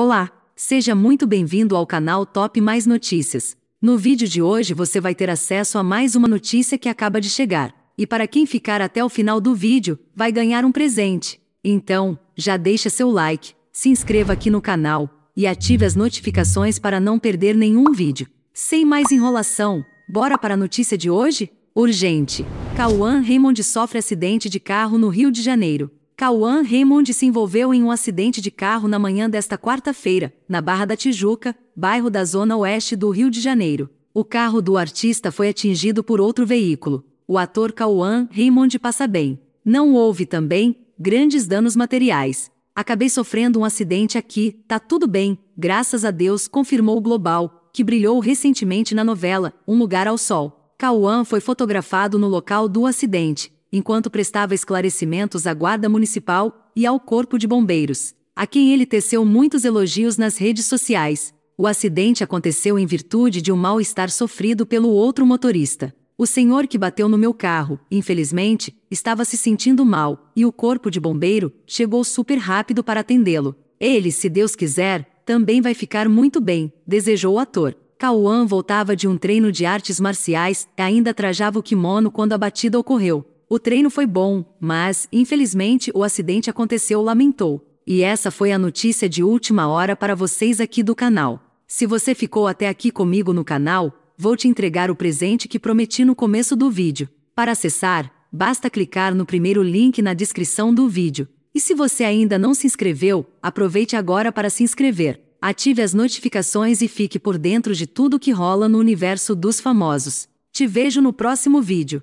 Olá, seja muito bem-vindo ao canal Top Mais Notícias. No vídeo de hoje você vai ter acesso a mais uma notícia que acaba de chegar. E para quem ficar até o final do vídeo, vai ganhar um presente. Então, já deixa seu like, se inscreva aqui no canal e ative as notificações para não perder nenhum vídeo. Sem mais enrolação, bora para a notícia de hoje? Urgente! Cauã Raymond sofre acidente de carro no Rio de Janeiro. Cauã Raymond se envolveu em um acidente de carro na manhã desta quarta-feira, na Barra da Tijuca, bairro da Zona Oeste do Rio de Janeiro. O carro do artista foi atingido por outro veículo. O ator Cauã Raymond passa bem. Não houve também grandes danos materiais. Acabei sofrendo um acidente aqui, tá tudo bem, graças a Deus, confirmou o Global, que brilhou recentemente na novela Um Lugar ao Sol. Cauã foi fotografado no local do acidente enquanto prestava esclarecimentos à Guarda Municipal e ao Corpo de Bombeiros, a quem ele teceu muitos elogios nas redes sociais. O acidente aconteceu em virtude de um mal-estar sofrido pelo outro motorista. O senhor que bateu no meu carro, infelizmente, estava se sentindo mal, e o corpo de bombeiro chegou super rápido para atendê-lo. Ele, se Deus quiser, também vai ficar muito bem, desejou o ator. Cauã voltava de um treino de artes marciais e ainda trajava o kimono quando a batida ocorreu. O treino foi bom, mas, infelizmente, o acidente aconteceu, lamentou. E essa foi a notícia de última hora para vocês aqui do canal. Se você ficou até aqui comigo no canal, vou te entregar o presente que prometi no começo do vídeo. Para acessar, basta clicar no primeiro link na descrição do vídeo. E se você ainda não se inscreveu, aproveite agora para se inscrever. Ative as notificações e fique por dentro de tudo que rola no universo dos famosos. Te vejo no próximo vídeo.